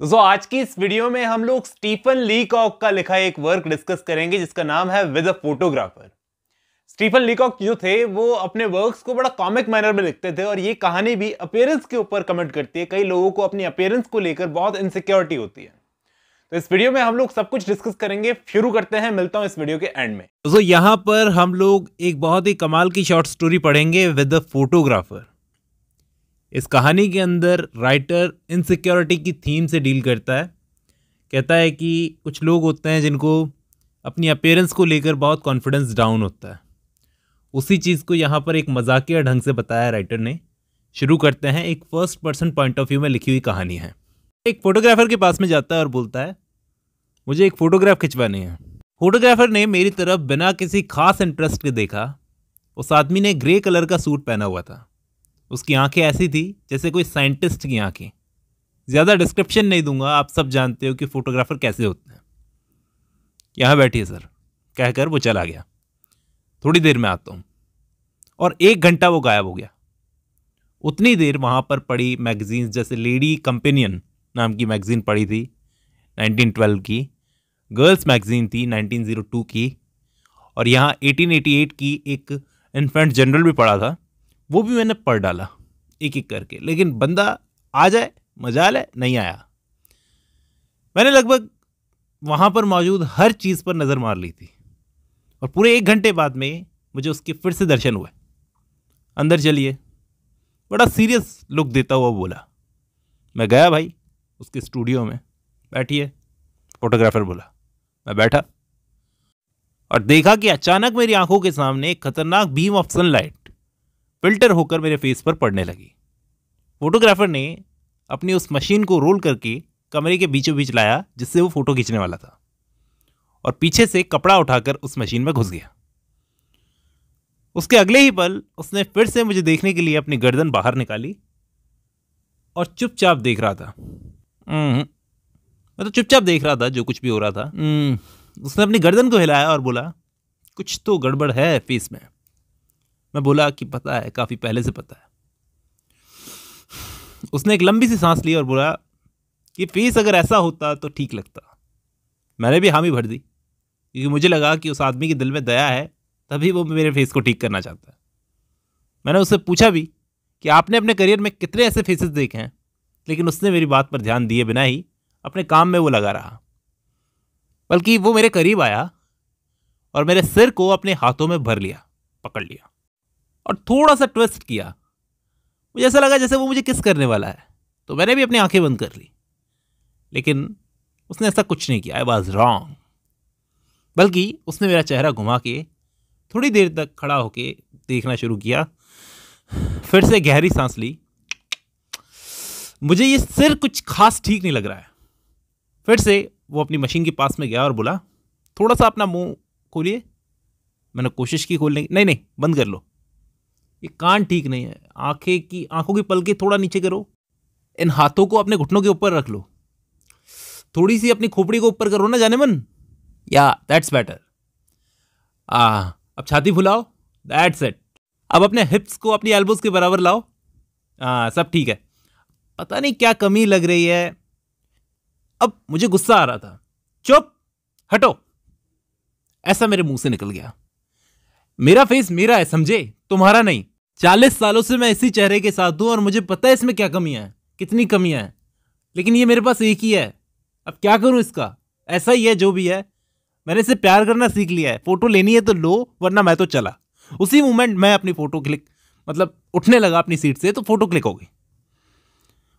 दोस्तों आज की इस वीडियो में हम लोग स्टीफन ली कॉक का लिखा एक वर्क डिस्कस करेंगे जिसका नाम है with a photographer Stephen Leacock जो थे वो अपने वर्क्स को बड़ा कॉमिक मैनर में लिखते थे और ये कहानी भी अपेयरेंस के ऊपर कमेंट करती है कई लोगों को अपनी अपेयरेंस को लेकर बहुत इनसिक्योरिटी होती है तो इस वीडियो में हम लोग सब कुछ डिस्कस करेंगे शुरू करते हैं मिलता हूँ इस वीडियो के एंड में तो यहाँ पर हम लोग एक बहुत ही कमाल की शॉर्ट स्टोरी पढ़ेंगे विद अ फोटोग्राफर इस कहानी के अंदर राइटर इनसिक्योरिटी की थीम से डील करता है कहता है कि कुछ लोग होते हैं जिनको अपनी अपेयरेंस को लेकर बहुत कॉन्फिडेंस डाउन होता है उसी चीज़ को यहाँ पर एक मजाकिया ढंग से बताया राइटर ने शुरू करते हैं एक first person point of view में लिखी हुई कहानी है एक फ़ोटोग्राफ़र के पास में जाता है और बोलता है मुझे एक फ़ोटोग्राफ खिंचवानी है फोटोग्राफर ने मेरी तरफ बिना किसी खास इंटरेस्ट के देखा उस आदमी ने ग्रे कलर का सूट पहना हुआ था उसकी आंखें ऐसी थी जैसे कोई साइंटिस्ट की आंखें ज़्यादा डिस्क्रिप्शन नहीं दूंगा आप सब जानते हो कि फ़ोटोग्राफ़र कैसे होते हैं यहाँ बैठिए सर कहकर वो चला गया थोड़ी देर में आता हूँ और एक घंटा वो गायब हो गया उतनी देर वहाँ पर पड़ी मैगजीन्स जैसे लेडी कंपेनियन नाम की मैगज़ीन पड़ी थी 1912 की गर्ल्स मैगज़ीन थी 1902 की और यहाँ 1888 की एक इन्फेंट जनरल भी पड़ा था वो भी मैंने पढ़ डाला एक एक करके लेकिन बंदा आ जाए मजा ले नहीं आया मैंने लगभग वहाँ पर मौजूद हर चीज़ पर नज़र मार ली थी और पूरे एक घंटे बाद में मुझे उसके फिर से दर्शन हुए अंदर चलिए बड़ा सीरियस लुक देता हुआ बोला मैं गया भाई उसके स्टूडियो में बैठिए फोटोग्राफर बोला मैं बैठा और देखा कि अचानक मेरी आंखों के सामने एक खतरनाक बीम ऑफ सनलाइट फिल्टर होकर मेरे फेस पर पड़ने लगी फोटोग्राफर ने अपनी उस मशीन को रोल करके कमरे के बीचों बीच लाया जिससे वो फ़ोटो खींचने वाला था और पीछे से कपड़ा उठाकर उस मशीन में घुस गया उसके अगले ही पल उसने फिर से मुझे देखने के लिए अपनी गर्दन बाहर निकाली और चुपचाप देख रहा था हम्म, मैं तो चुपचाप देख रहा था जो कुछ भी हो रहा था हम्म, उसने अपनी गर्दन को हिलाया और बोला कुछ तो गड़बड़ है फेस में मैं बोला कि पता है काफ़ी पहले से पता है उसने एक लंबी सी सांस ली और बोला कि फीस अगर ऐसा होता तो ठीक लगता मैंने भी हामी भर दी क्योंकि मुझे लगा कि उस आदमी के दिल में दया है तभी वो मेरे फेस को ठीक करना चाहता है मैंने उससे पूछा भी कि आपने अपने करियर में कितने ऐसे फेसेस देखे हैं लेकिन उसने मेरी बात पर ध्यान दिए बिना ही अपने काम में वो लगा रहा बल्कि वो मेरे करीब आया और मेरे सिर को अपने हाथों में भर लिया पकड़ लिया और थोड़ा सा ट्विस्ट किया मुझे ऐसा लगा जैसे वो मुझे किस करने वाला है तो मैंने भी अपनी आंखें बंद कर ली लेकिन उसने ऐसा कुछ नहीं किया आई वॉज रॉन्ग बल्कि उसने मेरा चेहरा घुमा के थोड़ी देर तक खड़ा होके देखना शुरू किया फिर से गहरी सांस ली मुझे ये सिर कुछ खास ठीक नहीं लग रहा है फिर से वो अपनी मशीन के पास में गया और बोला थोड़ा सा अपना मुंह खोलिए मैंने कोशिश की खोलने की नहीं नहीं बंद कर लो ये कान ठीक नहीं है आंखें की आंखों की पलके थोड़ा नीचे करो इन हाथों को अपने घुटनों के ऊपर रख लो थोड़ी सी अपनी खोपड़ी को ऊपर करो ना जाने मन या दैट्स बेटर आ अब छाती फुलाओ दैट्स इट अब अपने हिप्स को अपनी एल्बोज के बराबर लाओ हाँ सब ठीक है पता नहीं क्या कमी लग रही है अब मुझे गुस्सा आ रहा था चुप हटो ऐसा मेरे मुंह से निकल गया मेरा फेस मेरा है समझे तुम्हारा नहीं चालीस सालों से मैं इसी चेहरे के साथ हूँ और मुझे पता है इसमें क्या कमियाँ हैं कितनी कमियां हैं लेकिन ये मेरे पास एक ही है अब क्या करूँ इसका ऐसा ही है जो भी है मैंने इसे प्यार करना सीख लिया है फ़ोटो लेनी है तो लो वरना मैं तो चला उसी मोमेंट मैं अपनी फ़ोटो क्लिक मतलब उठने लगा अपनी सीट से तो फ़ोटो क्लिक हो गई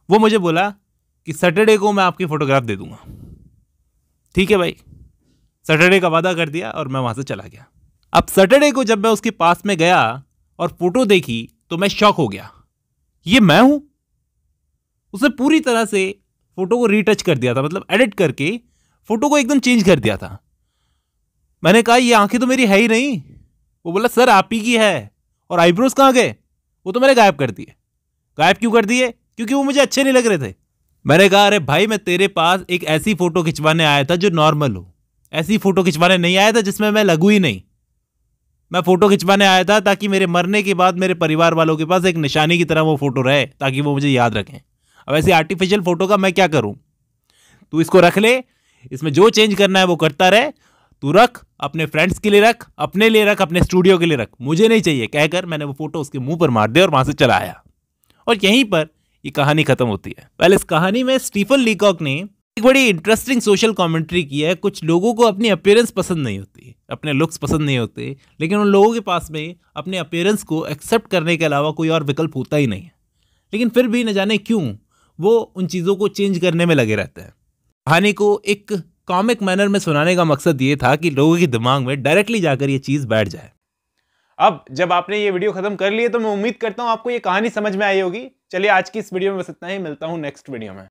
वो मुझे बोला कि सैटरडे को मैं आपकी फ़ोटोग्राफ दे दूंगा ठीक है भाई सैटरडे का वादा कर दिया और मैं वहाँ से चला गया अब सैटरडे को जब मैं उसके पास में गया और फोटो देखी तो मैं शॉक हो गया ये मैं हूं उसने पूरी तरह से फोटो को रीटच कर दिया था मतलब एडिट करके फोटो को एकदम चेंज कर दिया था मैंने कहा ये आंखें तो मेरी है ही नहीं वो बोला सर आप ही की है और आईब्रोज कहाँ गए वो तो मैंने गायब कर दिए गायब क्यों कर दिए क्योंकि वो मुझे अच्छे नहीं लग रहे थे मैंने कहा अरे भाई मैं तेरे पास एक ऐसी फोटो खिंचवाने आया था जो नॉर्मल हो ऐसी फोटो खिंचवाने नहीं आया था जिसमें मैं लगू ही नहीं मैं फोटो खिंचवाने आया था ताकि मेरे मरने के बाद मेरे परिवार वालों के पास एक निशानी की तरह वो फोटो रहे ताकि वो मुझे याद रखें अब ऐसी आर्टिफिशियल फोटो का मैं क्या करूं तू इसको रख ले इसमें जो चेंज करना है वो करता रहे तू रख अपने फ्रेंड्स के लिए रख अपने लिए रख अपने स्टूडियो के लिए रख मुझे नहीं चाहिए कहकर मैंने वो फोटो उसके मुंह पर मार दिया और वहां से चला आया और यहीं पर ये कहानी खत्म होती है पहले इस कहानी में स्टीफन लीकॉक ने एक बड़ी इंटरेस्टिंग सोशल कमेंट्री की है कुछ लोगों को अपनी अपेयरेंस पसंद नहीं होती अपने लुक्स पसंद नहीं होते लेकिन उन लोगों के पास में अपने अपेयरेंस को एक्सेप्ट करने के अलावा कोई और विकल्प होता ही नहीं है लेकिन फिर भी न जाने क्यों वो उन चीज़ों को चेंज करने में लगे रहते हैं कहानी को एक कॉमिक मैनर में सुनाने का मकसद ये था कि लोगों के दिमाग में डायरेक्टली जाकर ये चीज़ बैठ जाए अब जब आपने ये वीडियो खत्म कर ली है तो मैं उम्मीद करता हूँ आपको ये कहानी समझ में आई होगी चलिए आज की इस वीडियो में बस इतना ही मिलता हूँ नेक्स्ट वीडियो में